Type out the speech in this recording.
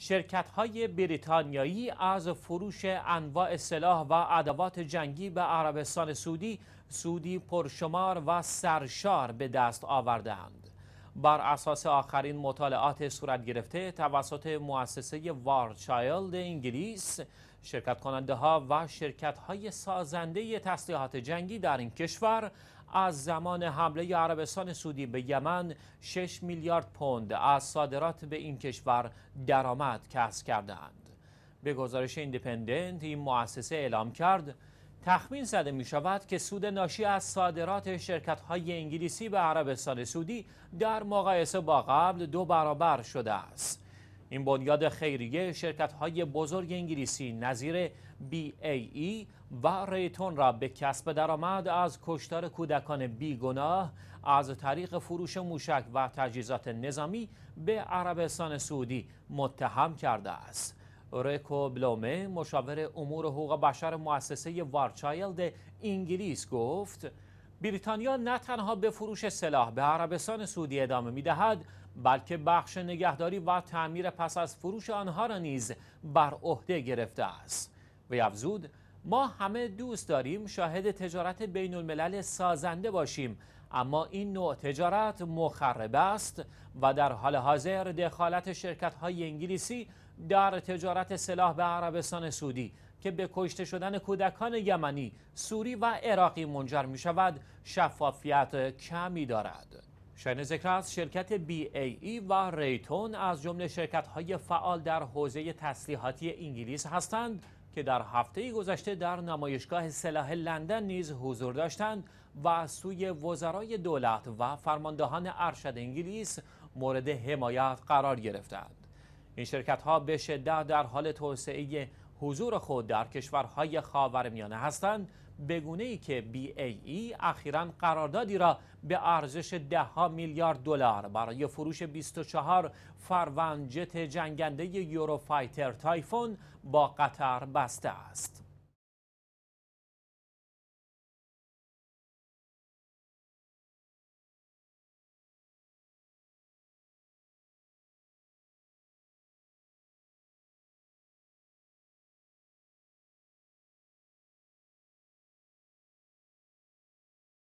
شرکت های بریتانیایی از فروش انواع سلاح و ادوات جنگی به عربستان سعودی سودی پرشمار و سرشار به دست آوردند. بر اساس آخرین مطالعات صورت گرفته توسط مؤسسه وارچایلد انگلیس شرکت کننده ها و شرکت های سازنده تسلیحات جنگی در این کشور از زمان حمله عربستان سعودی به یمن 6 میلیارد پوند از صادرات به این کشور درآمد کسب کردند. به گزارش ایندیپندنت این مؤسسه اعلام کرد تخمین زده می شود که سود ناشی از صادرات شرکت های انگلیسی به عربستان سعودی در مقایسه با قبل دو برابر شده است. این بنیاد خیریه شرکت های بزرگ انگلیسی نظیر ای و ریتون را به کسب درآمد از کشتار کودکان بیگناه از طریق فروش موشک و تجهیزات نظامی به عربستان سعودی متهم کرده است. ریکو بلومه مشاور امور حقوق بشر مؤسسه وارچایلد انگلیس گفت بریتانیا نه تنها به فروش سلاح به عربستان سعودی ادامه دهد، بلکه بخش نگهداری و تعمیر پس از فروش آنها را نیز بر عهده گرفته است وی افزود ما همه دوست داریم شاهد تجارت بین الملل سازنده باشیم اما این نوع تجارت مخرب است و در حال حاضر دخالت شرکت های انگلیسی در تجارت سلاح به عربستان سعودی که به کشته شدن کودکان یمنی، سوری و عراقی منجر می شود شفافیت کمی دارد. شنیده ذکر شرکت بی ای, ای و ریتون از جمله شرکت های فعال در حوزه تسلیحاتی انگلیس هستند که در هفته گذشته در نمایشگاه سلاح لندن نیز حضور داشتند و سوی وزرای دولت و فرماندهان ارشد انگلیس مورد حمایت قرار گرفتند. این شرکت ها به شدت در حال توسعه حضور خود در کشورهای خاورمیانه هستند به گونه ای که ای اخیرا قراردادی را به ارزش ده میلیارد دلار برای فروش 24 فروند جت جنگنده یوروفایتر تایفون با قطر بسته است.